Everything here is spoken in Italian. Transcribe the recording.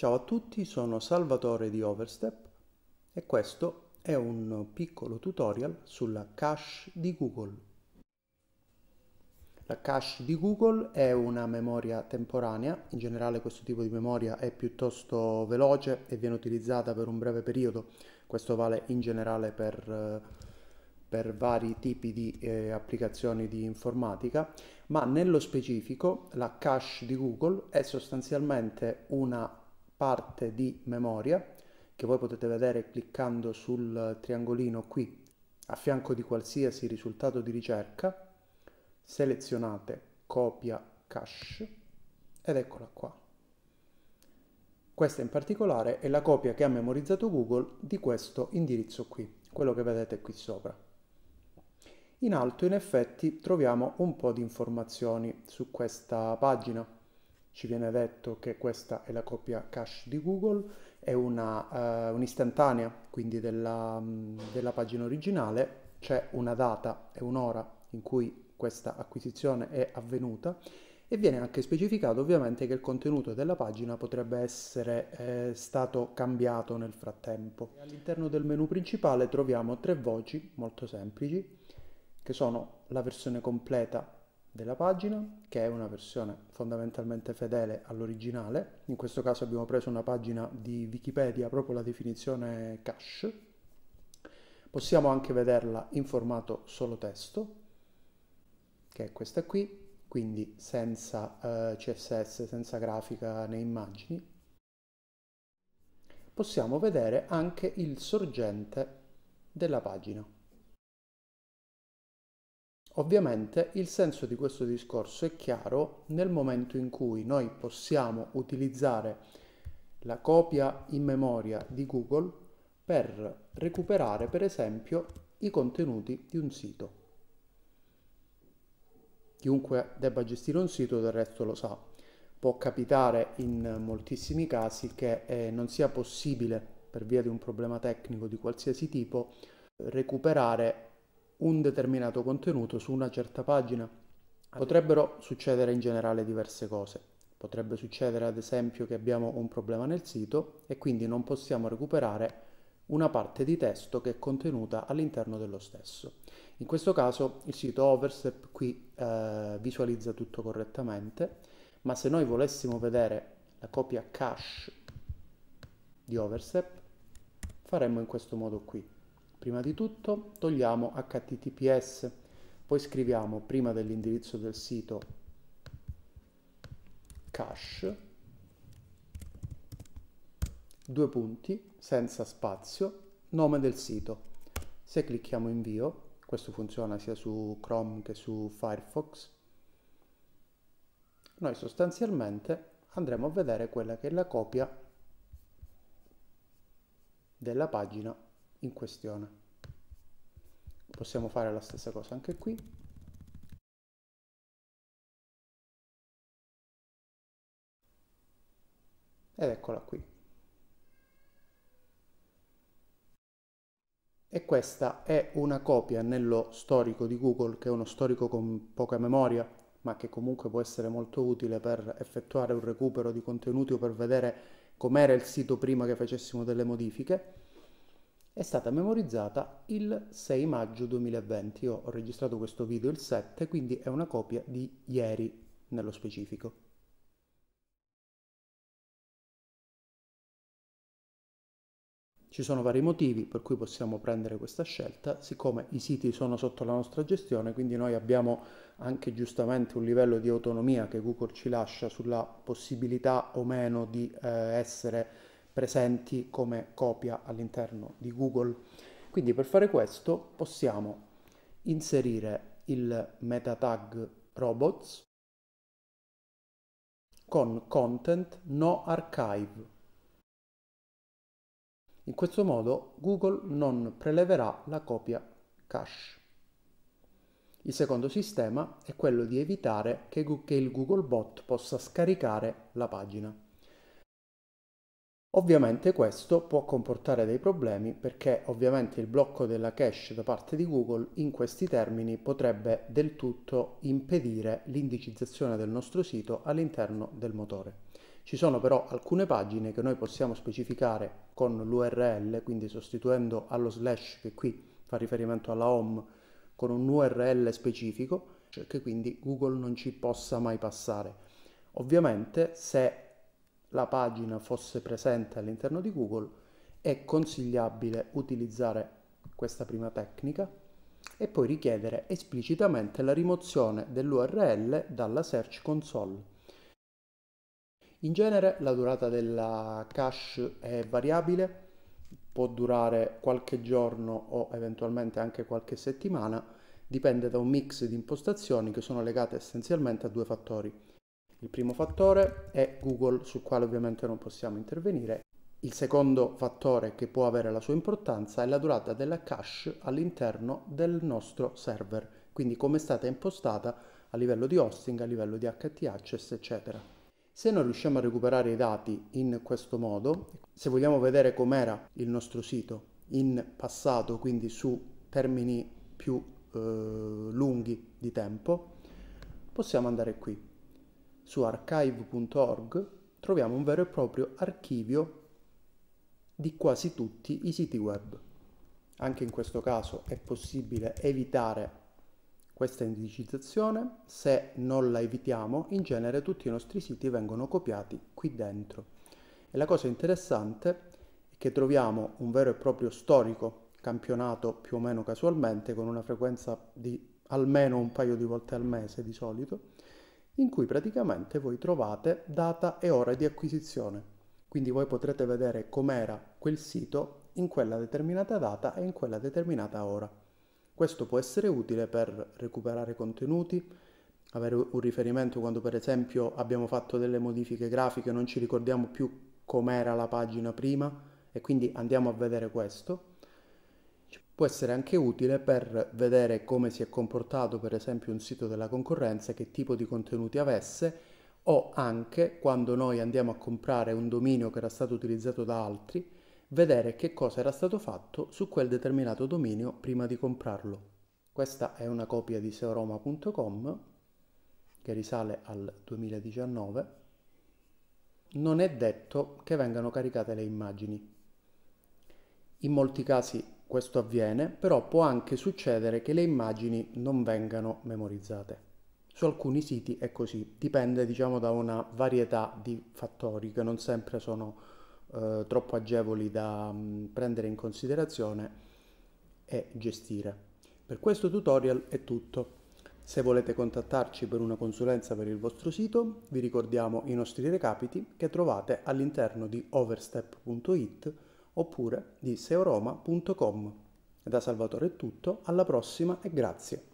Ciao a tutti, sono Salvatore di Overstep e questo è un piccolo tutorial sulla cache di Google. La cache di Google è una memoria temporanea, in generale questo tipo di memoria è piuttosto veloce e viene utilizzata per un breve periodo, questo vale in generale per, per vari tipi di eh, applicazioni di informatica, ma nello specifico la cache di Google è sostanzialmente una parte di memoria che voi potete vedere cliccando sul triangolino qui a fianco di qualsiasi risultato di ricerca, selezionate copia cache ed eccola qua. Questa in particolare è la copia che ha memorizzato Google di questo indirizzo qui, quello che vedete qui sopra. In alto in effetti troviamo un po' di informazioni su questa pagina. Ci viene detto che questa è la copia cache di Google, è una, uh, un'istantanea quindi della, della pagina originale, c'è una data e un'ora in cui questa acquisizione è avvenuta e viene anche specificato ovviamente che il contenuto della pagina potrebbe essere eh, stato cambiato nel frattempo. All'interno del menu principale troviamo tre voci molto semplici che sono la versione completa della pagina, che è una versione fondamentalmente fedele all'originale. In questo caso abbiamo preso una pagina di Wikipedia, proprio la definizione cache. Possiamo anche vederla in formato solo testo, che è questa qui, quindi senza eh, CSS, senza grafica né immagini. Possiamo vedere anche il sorgente della pagina. Ovviamente il senso di questo discorso è chiaro nel momento in cui noi possiamo utilizzare la copia in memoria di Google per recuperare per esempio i contenuti di un sito. Chiunque debba gestire un sito del resto lo sa. Può capitare in moltissimi casi che eh, non sia possibile, per via di un problema tecnico di qualsiasi tipo, recuperare un determinato contenuto su una certa pagina. Potrebbero succedere in generale diverse cose. Potrebbe succedere ad esempio che abbiamo un problema nel sito e quindi non possiamo recuperare una parte di testo che è contenuta all'interno dello stesso. In questo caso il sito Overstep qui eh, visualizza tutto correttamente, ma se noi volessimo vedere la copia cache di Overstep faremmo in questo modo qui. Prima di tutto togliamo https, poi scriviamo prima dell'indirizzo del sito cache, due punti, senza spazio, nome del sito. Se clicchiamo invio, questo funziona sia su Chrome che su Firefox, noi sostanzialmente andremo a vedere quella che è la copia della pagina in questione. Possiamo fare la stessa cosa anche qui. Ed eccola qui. E questa è una copia nello storico di Google, che è uno storico con poca memoria, ma che comunque può essere molto utile per effettuare un recupero di contenuti o per vedere com'era il sito prima che facessimo delle modifiche è stata memorizzata il 6 maggio 2020. Io ho registrato questo video il 7, quindi è una copia di ieri nello specifico. Ci sono vari motivi per cui possiamo prendere questa scelta, siccome i siti sono sotto la nostra gestione, quindi noi abbiamo anche giustamente un livello di autonomia che Google ci lascia sulla possibilità o meno di eh, essere presenti come copia all'interno di Google. Quindi per fare questo possiamo inserire il meta tag robots con content no archive. In questo modo Google non preleverà la copia cache. Il secondo sistema è quello di evitare che, il Googlebot possa scaricare la pagina. Ovviamente questo può comportare dei problemi perché ovviamente il blocco della cache da parte di Google in questi termini potrebbe del tutto impedire l'indicizzazione del nostro sito all'interno del motore. Ci sono però alcune pagine che noi possiamo specificare con l'URL, quindi sostituendo allo slash che qui fa riferimento alla home con un URL specifico, cioè che quindi Google non ci possa mai passare. Ovviamente se la pagina fosse presente all'interno di Google, è consigliabile utilizzare questa prima tecnica e poi richiedere esplicitamente la rimozione dell'URL dalla Search Console. In genere la durata della cache è variabile, può durare qualche giorno o eventualmente anche qualche settimana, dipende da un mix di impostazioni che sono legate essenzialmente a due fattori, il primo fattore è Google, sul quale ovviamente non possiamo intervenire. Il secondo fattore che può avere la sua importanza è la durata della cache all'interno del nostro server, quindi come è stata impostata a livello di hosting, a livello di HT access, eccetera. Se non riusciamo a recuperare i dati in questo modo, se vogliamo vedere com'era il nostro sito in passato, quindi su termini più eh, lunghi di tempo, possiamo andare qui su archive.org troviamo un vero e proprio archivio di quasi tutti i siti web. Anche in questo caso è possibile evitare questa indicizzazione, se non la evitiamo in genere tutti i nostri siti vengono copiati qui dentro. E la cosa interessante è che troviamo un vero e proprio storico campionato più o meno casualmente con una frequenza di almeno un paio di volte al mese di solito in cui praticamente voi trovate data e ora di acquisizione. Quindi voi potrete vedere com'era quel sito in quella determinata data e in quella determinata ora. Questo può essere utile per recuperare contenuti, avere un riferimento quando per esempio abbiamo fatto delle modifiche grafiche, non ci ricordiamo più com'era la pagina prima e quindi andiamo a vedere questo può essere anche utile per vedere come si è comportato per esempio un sito della concorrenza, che tipo di contenuti avesse o anche quando noi andiamo a comprare un dominio che era stato utilizzato da altri, vedere che cosa era stato fatto su quel determinato dominio prima di comprarlo. Questa è una copia di seoroma.com che risale al 2019. Non è detto che vengano caricate le immagini. In molti casi questo avviene, però può anche succedere che le immagini non vengano memorizzate. Su alcuni siti è così, dipende diciamo da una varietà di fattori che non sempre sono eh, troppo agevoli da mh, mm, prendere in considerazione e gestire. Per questo tutorial è tutto. Se volete contattarci per una consulenza per il vostro sito, vi ricordiamo i nostri recapiti che trovate all'interno di overstep.it oppure di seoroma.com. Da Salvatore è tutto, alla prossima e grazie.